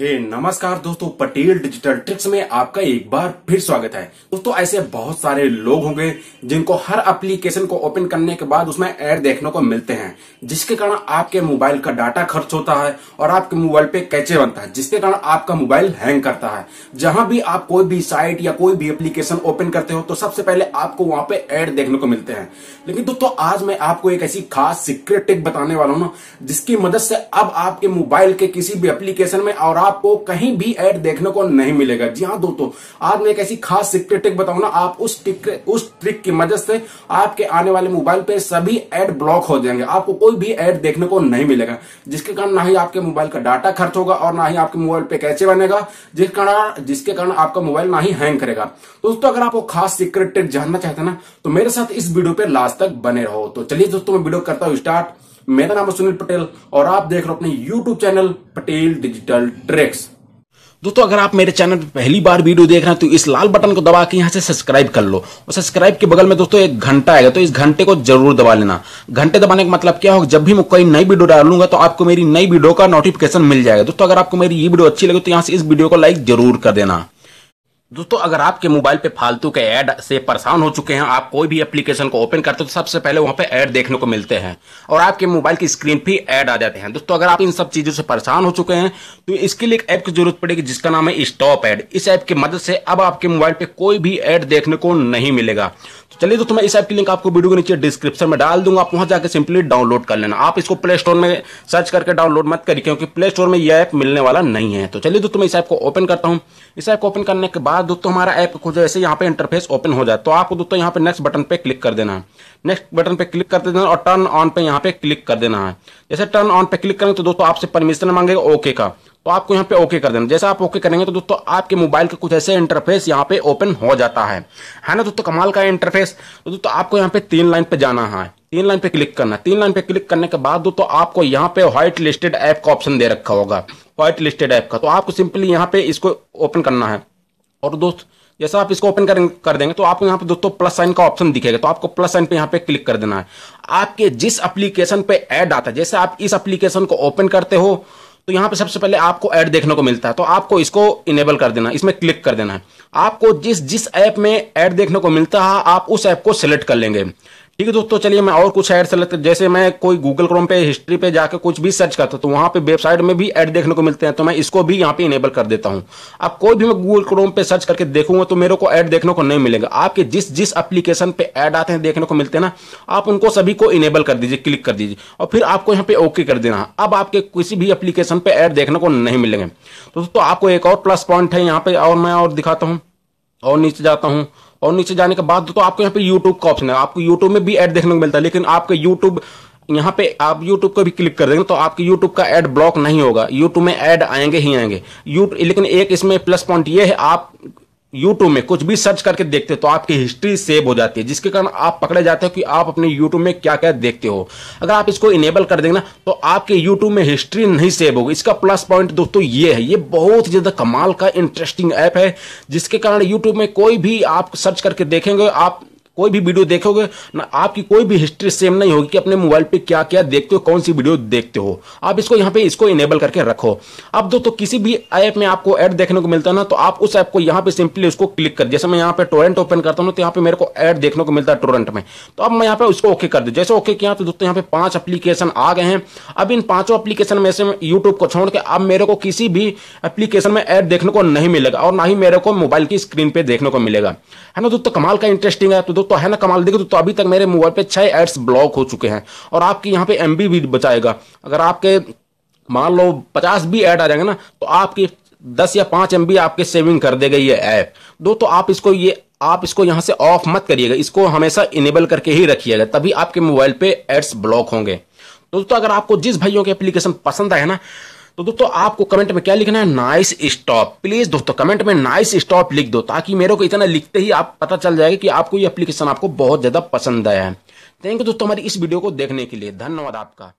हे hey, नमस्कार दोस्तों Patel digital tricks में आपका एक बार फिर स्वागत है दोस्तों ऐसे बहुत सारे लोग होंगे जिनको हर एप्लीकेशन को ओपन करने के बाद उसमें एड देखने को मिलते हैं जिसके कारण आपके मोबाइल का डाटा खर्च होता है और आपके मोबाइल पे कैचे बनता है जिसके कारण आपका मोबाइल हैंग करता है जहां भी आप कोई भी साइट या कोई भी एप्लीकेशन ओपन करते हो तो सबसे पहले आपको वहां पे एड देखने को मिलते हैं लेकिन दोस्तों आज मैं आपको एक ऐसी खास सीक्रेट टिक बताने वाला हूँ ना जिसकी मदद से अब आपके मोबाइल के किसी भी एप्लीकेशन में और आपको कहीं भी एड देखने को नहीं मिलेगा जी हाँ दोस्तों आज मैं एक ऐसी खास सीक्रेट ट्रिक बताऊ ना आप उस ट्रिक उस ट्रिक की मदद से आपके आने वाले मोबाइल पे सभी एड ब्लॉक हो जाएंगे आपको कोई भी एड देखने को नहीं मिलेगा जिसके कारण ना ही आपके मोबाइल का डाटा खर्च होगा और ना ही आपके मोबाइल पे कैसे बनेगा जिस कारण जिसके कारण आपका मोबाइल ना ही हैंग करेगा दोस्तों अगर आप वो खास सीक्रेट ट्रिक जानना चाहते ना तो मेरे साथ इस वीडियो पे लास्ट तक बने रहो तो चलिए दोस्तों में वीडियो करता हूँ स्टार्ट मेरा नाम है सुनील पटेल और आप देख रहे हो अपने YouTube channel Patel digital tricks दोस्तों अगर आप मेरे चैनल पर पहली बार वीडियो देख रहे हैं तो इस लाल बटन को दबा के यहाँ से सब्सक्राइब कर लो और सब्सक्राइब के बगल में दोस्तों एक घंटा आएगा तो इस घंटे को जरूर दबा लेना घंटे दबाने का मतलब क्या होगा जब भी मैं कोई नई वीडियो डालूंगा तो आपको मेरी नई वीडियो का नोटिफिकेशन मिल जाएगा दोस्तों अगर आपको मेरी ये वीडियो अच्छी लगे तो यहाँ से इस वीडियो को लाइक जरूर कर देना दोस्तों अगर आपके मोबाइल पे फालतू के ऐड से परेशान हो चुके हैं आप कोई भी एप्लीकेशन को ओपन करते हो तो सबसे पहले वहां पे ऐड देखने को मिलते हैं और आपके मोबाइल की स्क्रीन पे ऐड आ जाते हैं दोस्तों अगर आप इन सब चीजों से परेशान हो चुके हैं तो इसके लिए एक ऐप की जरूरत पड़ेगी जिसका नाम है स्टॉप ऐड इस ऐप की मदद से अब आपके मोबाइल पे कोई भी ऐड देखने को नहीं मिलेगा तो चलिए दोस्तों मैं इस ऐप की लिंक आपको वीडियो के नीचे डिस्क्रिप्शन में डाल दूंगा आप वहां जाकर सिंपली डाउनलोड कर लेना आप इसको प्ले स्टोर में सर्च करके डाउनलोड मत करिए क्योंकि प्ले स्टोर में यह ऐप मिलने वाला नहीं है तो चलिए दोस्तों मैं इस ऐप को ओपन करता हूँ इस ऐप को ओपन करने के बाद बाद दोस्तों हमारा ऐप कुछ जैसे यहाँ पे इंटरफेस ओपन हो जाए तो आपको तो दोस्तों यहाँ पे नेक्स्ट बटन पे क्लिक कर देना है नेक्स्ट बटन पे क्लिक कर देना और टर्न ऑन पे यहाँ पे क्लिक कर देना है जैसे टर्न ऑन पे क्लिक करेंगे तो दोस्तों आपसे परमिशन मांगेगा ओके का तो आपको यहाँ पे ओके कर देना जैसे आप ओके करेंगे तो दोस्तों आपके मोबाइल का कुछ ऐसे इंटरफेस यहाँ पे ओपन हो जाता है है ना दोस्तों कमाल का इंटरफेस तो दोस्तों आपको यहाँ पे तीन लाइन पे जाना है तीन लाइन पे क्लिक करना तीन लाइन पे क्लिक करने के बाद दोस्तों आपको यहाँ पे व्हाइट लिस्टेड ऐप का ऑप्शन दे रखा होगा व्हाइट लिस्टेड ऐप का तो आपको सिंपली यहाँ पे इसको ओपन करना है और दोस्त जैसा आप इसको ओपन कर कर देंगे तो आपको यहाँ पे दोस्तों प्लस साइन का ऑप्शन दिखेगा तो आपको प्लस साइन पे यहाँ पे क्लिक कर देना है आपके जिस एप्लीकेशन पे ऐड आता है जैसे आप इस एप्लीकेशन को ओपन करते हो तो यहाँ पे सबसे पहले आपको ऐड देखने को मिलता है तो आपको इसको इनेबल कर देना इसमें क्लिक कर देना है आपको जिस जिस ऐप में ऐड देखने को मिलता है आप उस ऐप को सिलेक्ट कर लेंगे ठीक है दोस्तों चलिए मैं और कुछ ऐड सेलेक्ट जैसे मैं कोई गूगल क्रोम पे हिस्ट्री पे जाकर कुछ भी सर्च करता तो वहां पे वेबसाइट में भी ऐड देखने को मिलते हैं तो मैं इसको भी यहाँ पे इनेबल कर देता हूँ अब कोई भी मैं गूगल क्रोम पे सर्च करके देखूंगा तो मेरे को ऐड देखने को नहीं मिलेगा आपके जिस जिस एप्लीकेशन पे ऐड आते हैं देखने को मिलते हैं ना आप उनको सभी को इनेबल कर दीजिए क्लिक कर दीजिए और फिर आपको यहाँ पे ओके कर देना अब आपके किसी भी एप्लीकेशन पे ऐड देखने को नहीं मिलेंगे दोस्तों आपको एक और प्लस पॉइंट है यहाँ पे और मैं और दिखाता हूँ और नीचे जाता हूँ और नीचे जाने के बाद तो आपको यहाँ पे यूट्यूब का ऑप्शन है आपको यूट्यूब में भी एड देखने को मिलता है लेकिन आपके यूट्यूब यहाँ पे आप YouTube को भी क्लिक कर देंगे तो आपके YouTube का एड ब्लॉक नहीं होगा YouTube में एड आएंगे ही आएंगे YouTube लेकिन एक इसमें प्लस पॉइंट ये है आप यूट्यूब में कुछ भी सर्च करके देखते हो तो आपकी हिस्ट्री सेव हो जाती है जिसके कारण आप पकड़े जाते हो कि आप अपने यूट्यूब में क्या क्या देखते हो अगर आप इसको इनेबल कर देंगे ना तो आपके यूट्यूब में हिस्ट्री नहीं सेव होगी इसका प्लस पॉइंट दोस्तों ये है ये बहुत ज़्यादा कमाल का इंटरेस्टिंग ऐप है जिसके कारण यूट्यूब में कोई भी आप सर्च करके देखेंगे आप कोई भी वीडियो देखोगे ना आपकी कोई भी हिस्ट्री सेम नहीं होगी कि अपने मोबाइल पे क्या क्या देखते हो कौन सी वीडियो देखते हो आप इसको यहाँ पे इसको इनेबल करके रखो अब दो तो किसी भी ऐप में आपको ऐड देखने को मिलता है ना तो आप उस ऐप को यहाँ पे सिंपली उसको क्लिक कर जैसे मैं यहाँ पे टोरेंट ओपन करता हूँ तो यहाँ पे मेरे को एड देखने को मिलता है टोरेंट में तो अब मैं यहाँ पे उसको ओके कर दू जैसे ओके किया तो दोस्तों यहाँ पे पांच एप्लीकेशन आ गए हैं अब इन पांचों एप्लीकेशन में से यूट्यूब को छोड़ के अब मेरे को किसी भी एप्लीकेशन में एड देखने को नहीं मिलेगा और ना ही मेरे को मोबाइल की स्क्रीन पे देखने को मिलेगा है ना दोस्तों कमाल का इंटरेस्टिंग है तो दोस्तों तो है ना कमाल देखो तो, तो अभी तक मेरे मोबाइल पे छह एड्स ब्लॉक हो चुके हैं और आपके यहाँ पे एम भी बचाएगा अगर आपके मान लो पचास भी ऐड आ जाएंगे ना तो आपकी दस या पांच एम आपके सेविंग कर देगा ये ऐप दो तो आप इसको ये आप इसको यहाँ से ऑफ मत करिएगा इसको हमेशा इनेबल करके ही रखिएगा तभी आपके मोबाइल पे एड्स ब्लॉक होंगे दोस्तों अगर आपको जिस भाइयों के एप्लीकेशन पसंद आए ना तो दोस्तों आपको कमेंट में क्या लिखना है नाइस स्टॉप प्लीज दोस्तों कमेंट में नाइस स्टॉप लिख दो ताकि मेरे को इतना लिखते ही आप पता चल जाएगा कि आपको ये एप्लीकेशन आपको बहुत ज़्यादा पसंद आया है थैंक यू दोस्तों हमारी इस वीडियो को देखने के लिए धन्यवाद आपका